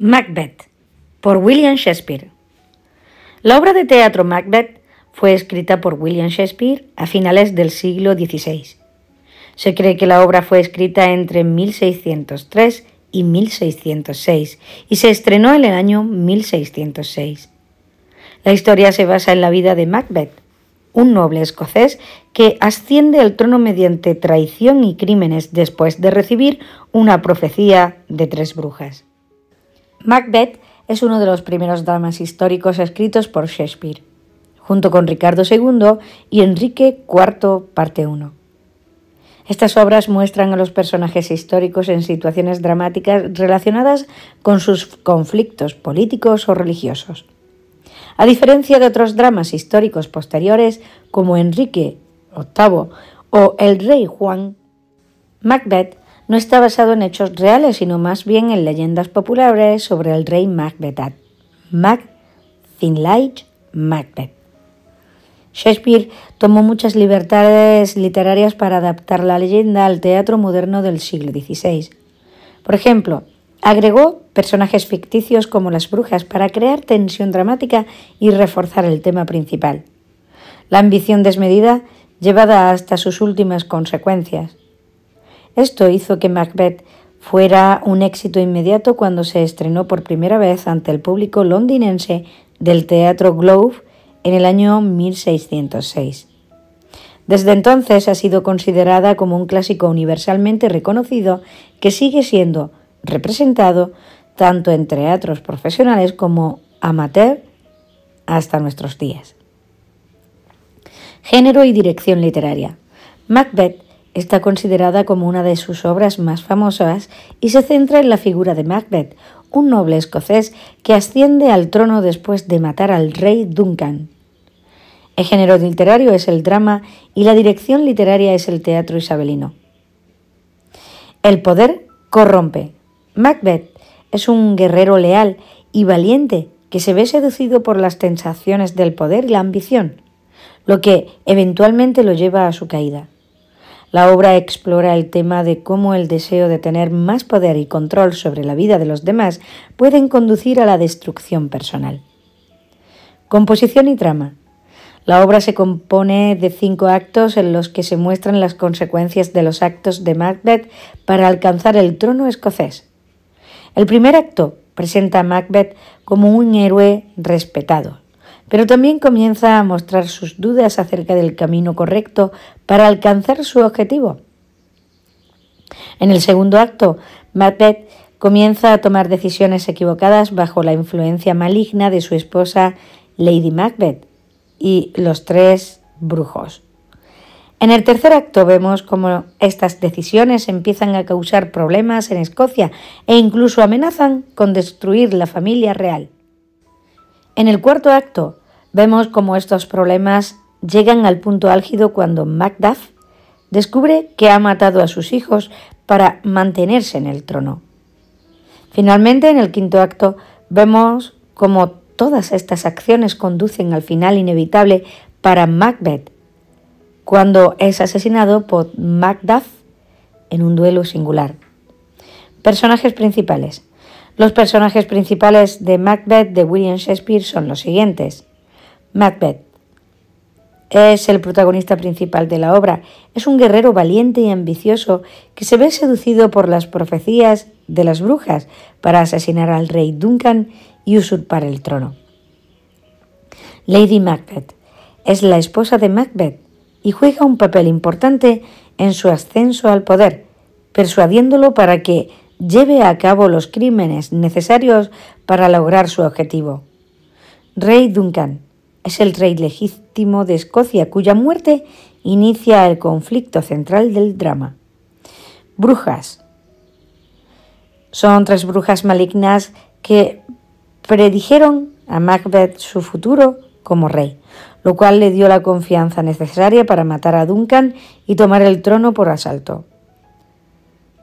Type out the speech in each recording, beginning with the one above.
Macbeth, por William Shakespeare. La obra de teatro Macbeth fue escrita por William Shakespeare a finales del siglo XVI. Se cree que la obra fue escrita entre 1603 y 1606 y se estrenó en el año 1606. La historia se basa en la vida de Macbeth, un noble escocés que asciende al trono mediante traición y crímenes después de recibir una profecía de tres brujas. Macbeth es uno de los primeros dramas históricos escritos por Shakespeare, junto con Ricardo II y Enrique IV, parte 1. Estas obras muestran a los personajes históricos en situaciones dramáticas relacionadas con sus conflictos políticos o religiosos. A diferencia de otros dramas históricos posteriores como Enrique VIII o El Rey Juan, Macbeth no está basado en hechos reales, sino más bien en leyendas populares sobre el rey Macbeth. Mac, Macbeth. Shakespeare tomó muchas libertades literarias para adaptar la leyenda al teatro moderno del siglo XVI. Por ejemplo, agregó personajes ficticios como las brujas para crear tensión dramática y reforzar el tema principal. La ambición desmedida llevada hasta sus últimas consecuencias. Esto hizo que Macbeth fuera un éxito inmediato cuando se estrenó por primera vez ante el público londinense del Teatro Globe en el año 1606. Desde entonces ha sido considerada como un clásico universalmente reconocido que sigue siendo representado tanto en teatros profesionales como amateur hasta nuestros días. Género y dirección literaria. Macbeth Está considerada como una de sus obras más famosas y se centra en la figura de Macbeth, un noble escocés que asciende al trono después de matar al rey Duncan. El género literario es el drama y la dirección literaria es el teatro isabelino. El poder corrompe. Macbeth es un guerrero leal y valiente que se ve seducido por las tensaciones del poder y la ambición, lo que eventualmente lo lleva a su caída. La obra explora el tema de cómo el deseo de tener más poder y control sobre la vida de los demás pueden conducir a la destrucción personal. Composición y trama. La obra se compone de cinco actos en los que se muestran las consecuencias de los actos de Macbeth para alcanzar el trono escocés. El primer acto presenta a Macbeth como un héroe respetado, pero también comienza a mostrar sus dudas acerca del camino correcto para alcanzar su objetivo. En el segundo acto, Macbeth comienza a tomar decisiones equivocadas bajo la influencia maligna de su esposa Lady Macbeth y los tres brujos. En el tercer acto vemos cómo estas decisiones empiezan a causar problemas en Escocia e incluso amenazan con destruir la familia real. En el cuarto acto, Vemos cómo estos problemas llegan al punto álgido cuando Macduff descubre que ha matado a sus hijos para mantenerse en el trono. Finalmente, en el quinto acto, vemos cómo todas estas acciones conducen al final inevitable para Macbeth, cuando es asesinado por Macduff en un duelo singular. Personajes principales. Los personajes principales de Macbeth de William Shakespeare son los siguientes. Macbeth. Es el protagonista principal de la obra. Es un guerrero valiente y ambicioso que se ve seducido por las profecías de las brujas para asesinar al rey Duncan y usurpar el trono. Lady Macbeth es la esposa de Macbeth y juega un papel importante en su ascenso al poder, persuadiéndolo para que lleve a cabo los crímenes necesarios para lograr su objetivo. Rey Duncan es el rey legítimo de Escocia, cuya muerte inicia el conflicto central del drama. Brujas. Son tres brujas malignas que predijeron a Macbeth su futuro como rey, lo cual le dio la confianza necesaria para matar a Duncan y tomar el trono por asalto.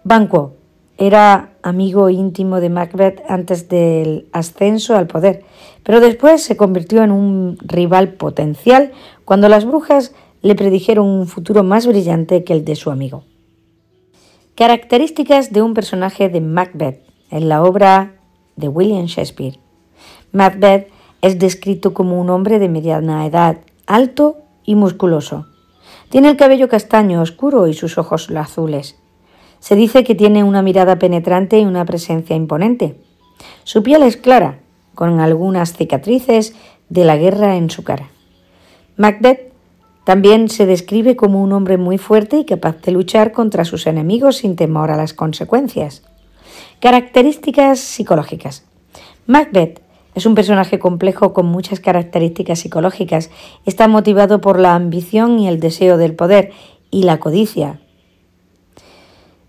Banquo era amigo íntimo de Macbeth antes del ascenso al poder, pero después se convirtió en un rival potencial cuando las brujas le predijeron un futuro más brillante que el de su amigo. Características de un personaje de Macbeth en la obra de William Shakespeare. Macbeth es descrito como un hombre de mediana edad, alto y musculoso. Tiene el cabello castaño oscuro y sus ojos azules. Se dice que tiene una mirada penetrante y una presencia imponente. Su piel es clara, con algunas cicatrices de la guerra en su cara. Macbeth también se describe como un hombre muy fuerte y capaz de luchar contra sus enemigos sin temor a las consecuencias. Características psicológicas. Macbeth es un personaje complejo con muchas características psicológicas. Está motivado por la ambición y el deseo del poder y la codicia,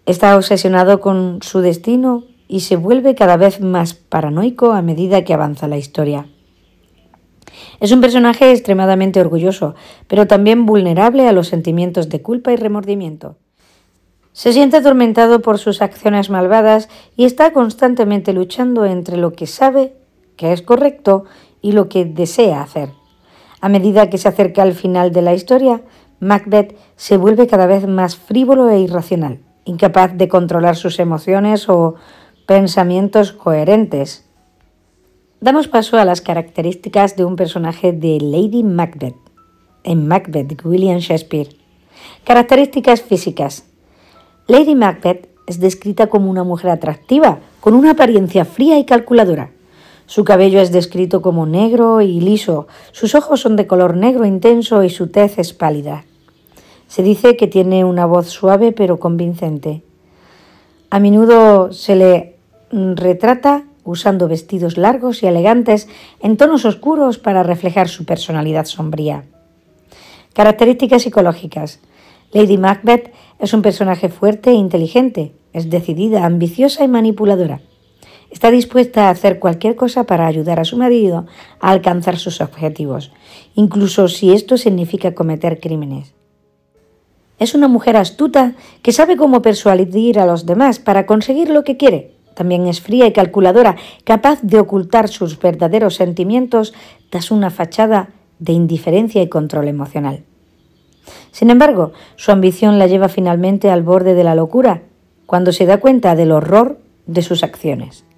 Está obsesionado con su destino y se vuelve cada vez más paranoico a medida que avanza la historia. Es un personaje extremadamente orgulloso, pero también vulnerable a los sentimientos de culpa y remordimiento. Se siente atormentado por sus acciones malvadas y está constantemente luchando entre lo que sabe que es correcto y lo que desea hacer. A medida que se acerca al final de la historia, Macbeth se vuelve cada vez más frívolo e irracional incapaz de controlar sus emociones o pensamientos coherentes. Damos paso a las características de un personaje de Lady Macbeth, en Macbeth William Shakespeare. Características físicas. Lady Macbeth es descrita como una mujer atractiva, con una apariencia fría y calculadora. Su cabello es descrito como negro y liso, sus ojos son de color negro intenso y su tez es pálida. Se dice que tiene una voz suave pero convincente. A menudo se le retrata usando vestidos largos y elegantes en tonos oscuros para reflejar su personalidad sombría. Características psicológicas. Lady Macbeth es un personaje fuerte e inteligente, es decidida, ambiciosa y manipuladora. Está dispuesta a hacer cualquier cosa para ayudar a su marido a alcanzar sus objetivos, incluso si esto significa cometer crímenes. Es una mujer astuta que sabe cómo persuadir a los demás para conseguir lo que quiere. También es fría y calculadora, capaz de ocultar sus verdaderos sentimientos tras una fachada de indiferencia y control emocional. Sin embargo, su ambición la lleva finalmente al borde de la locura, cuando se da cuenta del horror de sus acciones.